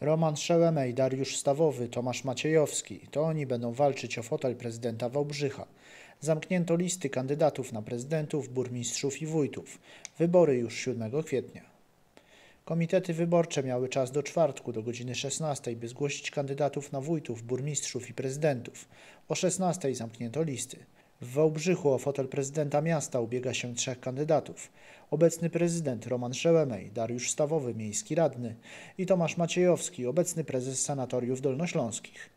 Roman Szelemej, Dariusz Stawowy, Tomasz Maciejowski. To oni będą walczyć o fotel prezydenta Wałbrzycha. Zamknięto listy kandydatów na prezydentów, burmistrzów i wójtów. Wybory już 7 kwietnia. Komitety wyborcze miały czas do czwartku do godziny 16, by zgłosić kandydatów na wójtów, burmistrzów i prezydentów. O 16 zamknięto listy. W Wałbrzychu o fotel prezydenta miasta ubiega się trzech kandydatów. Obecny prezydent Roman Szełemej, Dariusz Stawowy, miejski radny i Tomasz Maciejowski, obecny prezes sanatoriów dolnośląskich.